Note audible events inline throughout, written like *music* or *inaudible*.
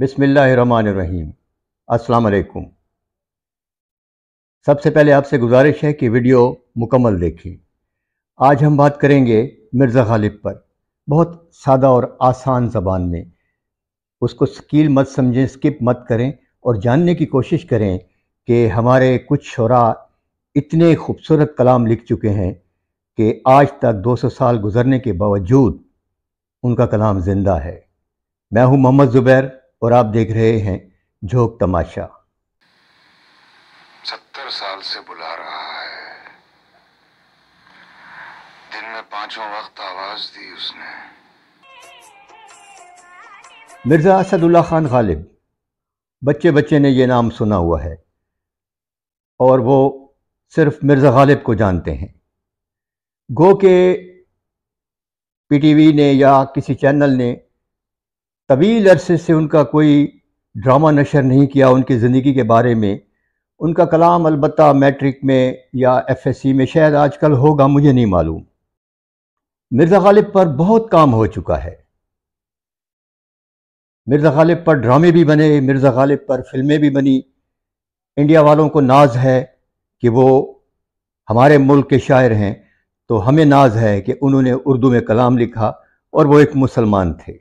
बिसमीम् असलकुम सबसे पहले आपसे गुजारिश है कि वीडियो मुकम्मल देखें आज हम बात करेंगे मिर्ज़ा गालिब पर बहुत सादा और आसान ज़बान में उसको स्किल मत समझें स्किप मत करें और जानने की कोशिश करें कि हमारे कुछ शुरा इतने खूबसूरत कलाम लिख चुके हैं कि आज तक 200 साल गुजरने के बावजूद उनका कलाम ज़िंदा है मैं हूं मोहम्मद ज़ुबैर और आप देख रहे हैं झोंक तमाशा सत्तर साल से बुला रहा है दिन में पांचों वक्त आवाज दी उसने मिर्जा असदुल्ला खान गालिब बच्चे बच्चे ने यह नाम सुना हुआ है और वो सिर्फ मिर्ज़ा गालिब को जानते हैं गो के पीटीवी ने या किसी चैनल ने तवील अरसे से उनका कोई ड्रामा नशर नहीं किया उनकी ज़िंदगी के बारे में उनका कलाम अलबत् मैट्रिक में या एफएससी में शायद आजकल होगा मुझे नहीं मालूम मिर्ज़ा गालिब पर बहुत काम हो चुका है मिर्ज़ा गालिब पर ड्रामे भी बने मिर्ज़ा गालिब पर फिल्में भी बनी इंडिया वालों को नाज है कि वो हमारे मुल्क के शायर हैं तो हमें नाज है कि उन्होंने उर्दू में कलाम लिखा और वो एक मुसलमान थे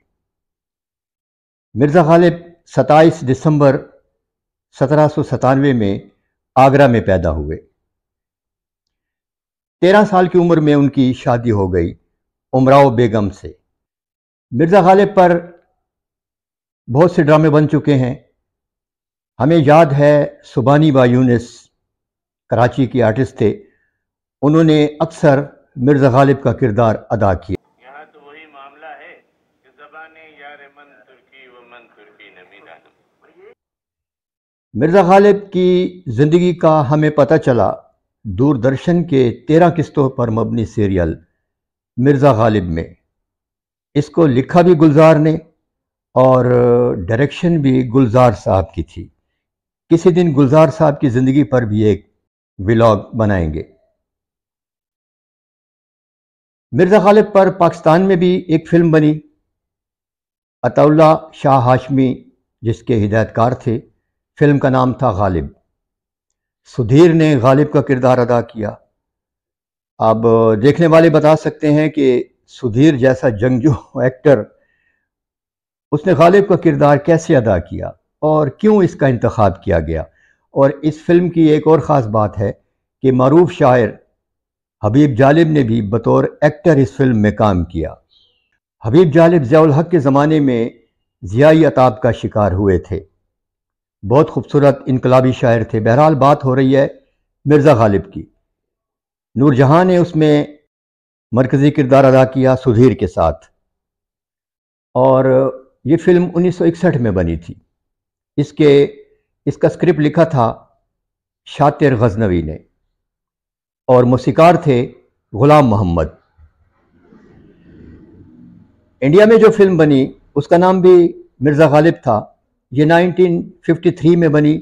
मिर्ज़ा गालिब 27 दिसंबर सत्रह में आगरा में पैदा हुए तेरह साल की उम्र में उनकी शादी हो गई उमराव बेगम से मिर्ज़ा गालिब पर बहुत से ड्रामे बन चुके हैं हमें याद है सुबानी बायूनस कराची के आर्टिस्ट थे उन्होंने अक्सर मिर्ज़ा गालिब का किरदार अदा किया मिर्ज़ा गालिब की ज़िंदगी का हमें पता चला दूरदर्शन के तेरह किस्तों पर मबनी सीरियल मिर्ज़ा गालिब में इसको लिखा भी गुलजार ने और डायरेक्शन भी गुलजार साहब की थी किसी दिन गुलजार साहब की ज़िंदगी पर भी एक व्लॉग बनाएंगे मिर्ज़ा गालिब पर पाकिस्तान में भी एक फ़िल्म बनी अताउल्ला शाह हाशमी जिसके हिदायतकार थे फिल्म का नाम था गालिब सुधीर ने गालिब का किरदार अदा किया अब देखने वाले बता सकते हैं कि सुधीर जैसा जंगजू *laughs* एक्टर उसने गालिब का किरदार कैसे अदा किया और क्यों इसका इंतखब किया गया और इस फिल्म की एक और ख़ास बात है कि मरूफ शायर हबीब जालिब ने भी बतौर एक्टर इस फिल्म में काम किया हबीब जालिब ज़ियाल हक के ज़माने में ज़ियाई अताब का शिकार हुए थे बहुत खूबसूरत इनकलाबी शायर थे बहरहाल बात हो रही है मिर्ज़ा गालिब की नूरजहाँ ने उसमें मरकज़ी किरदार अदा किया सुधीर के साथ और ये फिल्म 1961 में बनी थी इसके इसका स्क्रिप्ट लिखा था शातिर गजनवी ने और मौसीकार थे ग़ुलाम मोहम्मद इंडिया में जो फिल्म बनी उसका नाम भी मिर्ज़ा गालिब था ये 1953 में बनी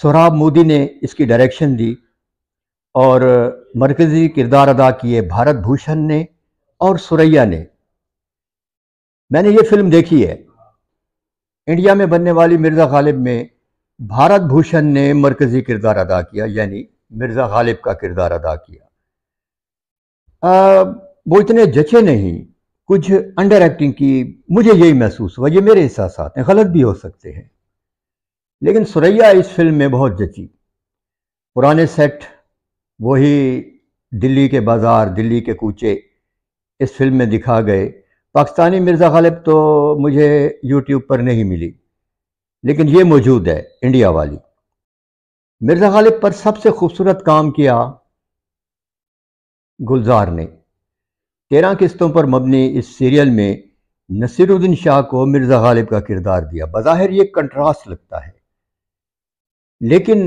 सोहराब मोदी ने इसकी डायरेक्शन दी और मरकज़ी किरदार अदा किए भारत भूषण ने और सुरैया ने मैंने ये फिल्म देखी है इंडिया में बनने वाली मिर्ज़ा गालिब में भारत भूषण ने मरकज़ी किरदार अदा किया यानी मिर्ज़ा गालिब का किरदार अदा किया आ, वो इतने जचे नहीं कुछ अंडर एक्टिंग की मुझे यही महसूस हुआ ये मेरे एहसास हैं गलत भी हो सकते हैं लेकिन सुरैया इस फिल्म में बहुत जची पुराने सेट वही दिल्ली के बाज़ार दिल्ली के कूचे इस फिल्म में दिखा गए पाकिस्तानी मिर्ज़ा गालिब तो मुझे यूट्यूब पर नहीं मिली लेकिन ये मौजूद है इंडिया वाली मिर्ज़ा गालिब पर सबसे खूबसूरत काम किया गुलजार ने तेरह किस्तों पर मबनी इस सीरियल में नसीरुद्दीन शाह को मिर्ज़ा गालिब का किरदार दिया बज़ाहिर ये कंट्रास्ट लगता है लेकिन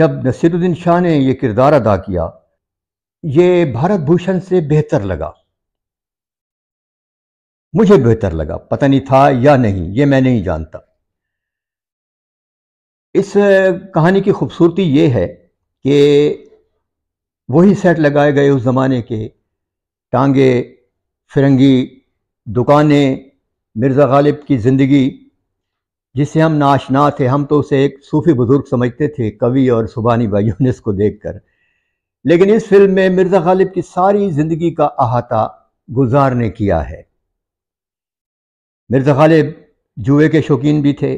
जब नसीरुद्दीन शाह ने यह किरदार अदा किया ये भारत भूषण से बेहतर लगा मुझे बेहतर लगा पता नहीं था या नहीं ये मैं नहीं जानता इस कहानी की खूबसूरती ये है कि वही सेट लगाए गए उस ज़माने के टांगे फिरंगी दुकानें मिर्ज़ा गालिब की ज़िंदगी जिससे हम नाशना थे हम तो उसे एक सूफ़ी बुज़ुर्ग समझते थे कवि और सुबानी ने को देख कर लेकिन इस फिल्म में मिर्ज़ा गालिब की सारी ज़िंदगी का अहाता गुजार ने किया है मिर्ज़ा गालिब जुए के शौकीन भी थे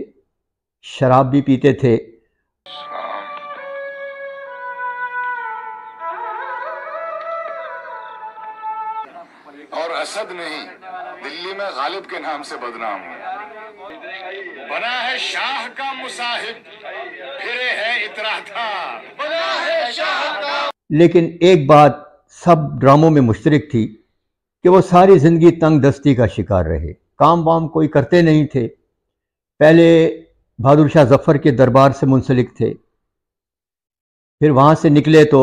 शराब भी पीते थे और असद नहीं दिल्ली में गालिब के नाम से बदनाम हुए बना है शाह का मुसाहिब फिरे है था बना है शाह का लेकिन एक बात सब ड्रामों में मुश्तरक थी कि वो सारी ज़िंदगी तंग दस्ती का शिकार रहे काम वाम कोई करते नहीं थे पहले बहादुर शाह जफ़र के दरबार से मुंसलिक थे फिर वहाँ से निकले तो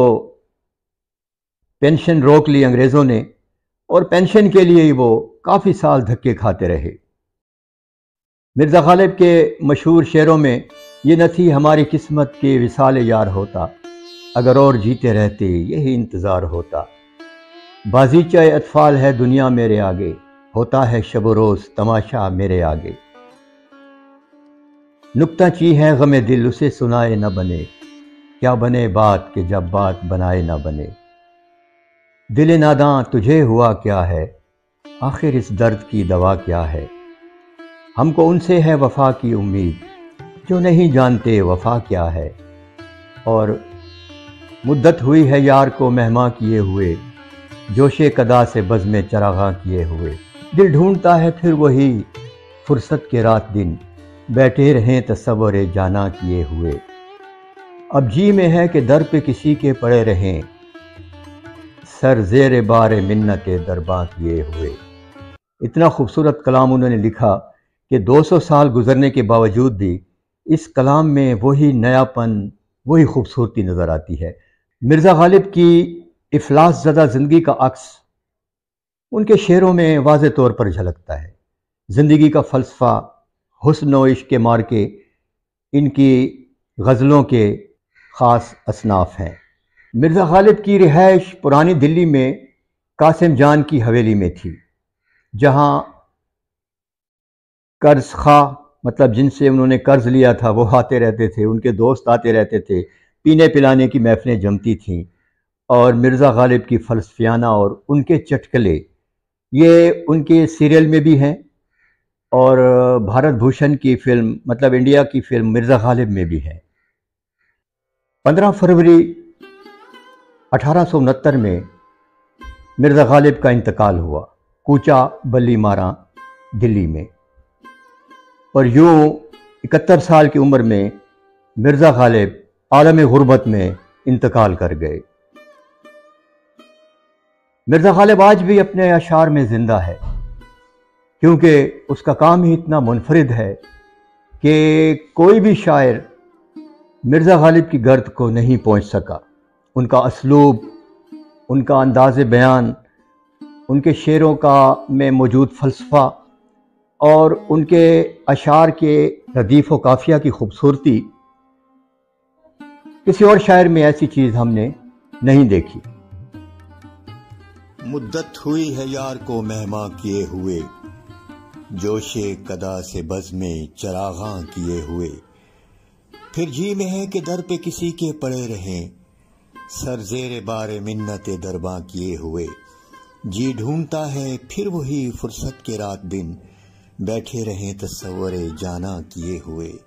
पेंशन रोक ली अंग्रेज़ों ने और पेंशन के लिए ही वो काफ़ी साल धक्के खाते रहे मिर्ज़ा गालिब के मशहूर शेरों में ये न थी हमारी किस्मत के विसाल यार होता अगर और जीते रहते यही इंतज़ार होता बाजीचा अतफाल है दुनिया मेरे आगे होता है शब रोज़ तमाशा मेरे आगे नुकता ची है गम दिल उसे सुनाए न बने क्या बने बात के जब बात बनाए न बने दिल नादा तुझे हुआ क्या है आखिर इस दर्द की दवा क्या है हमको उनसे है वफा की उम्मीद जो नहीं जानते वफा क्या है और मुद्दत हुई है यार को मेहमा किए हुए जोशे कदा से बज में चरागा किए हुए दिल ढूंढता है फिर वही फुर्सत के रात दिन बैठे रहें तस्वर जाना किए हुए अब जी में है कि दर पे किसी के पड़े रहें सर जेर बार मन्न के दरबा किए हुए इतना खूबसूरत कलाम उन्होंने लिखा कि 200 साल गुजरने के बावजूद भी इस कलाम में वही नयापन वही खूबसूरती नज़र आती है मिर्ज़ा गालिब की अफलास ज़दा ज़िंदगी का अक्स उनके शेरों में वाज तौर पर झलकता है ज़िंदगी का फ़लसफ़ा हसन व इश्क के इनकी गज़लों के ख़ास असनाफ हैं मिर्ज़ा गालिब की रिहाइश पुरानी दिल्ली में कासिम जान की हवेली में थी जहाँ कर्ज खा मतलब जिनसे उन्होंने कर्ज़ लिया था वो आते रहते थे उनके दोस्त आते रहते थे पीने पिलाने की महफिलें जमती थीं और मिर्ज़ा गालिब की फ़लसफियाना और उनके चटकले ये उनके सीरियल में भी हैं और भारत भूषण की फ़िल्म मतलब इंडिया की फ़िल्म मिर्ज़ा गालिब में भी है पंद्रह फरवरी अठारह में मिर्ज़ा गालिब का इंतकाल हुआ कूचा बली मारा दिल्ली में और यूँ इकहत्तर साल की उम्र में मिर्ज़ा गालिब आलम गुरबत में इंतकाल कर गए मिर्ज़ा गालिब आज भी अपने अशार में ज़िंदा है क्योंकि उसका काम ही इतना मुनफरद है कि कोई भी शायर मिर्ज़ा गालिब की गर्द को नहीं पहुंच सका उनका असलूब उनका अंदाज बयान उनके शेरों का में मौजूद फ़लसफ़ा और उनके अशार के लदीफ व काफ़िया की खूबसूरती किसी और शायर में ऐसी चीज़ हमने नहीं देखी मुद्दत हुई है यार को मेहमा किए हुए जोशे कदा से बज में चरागा किए हुए फिर जी में है कि दर पे किसी के पड़े रहें सर जेर बार मिन्नत दरबा किए हुए जी ढूंढता है फिर वही फुर्सत के रात दिन बैठे रहें तस्वर जाना किए हुए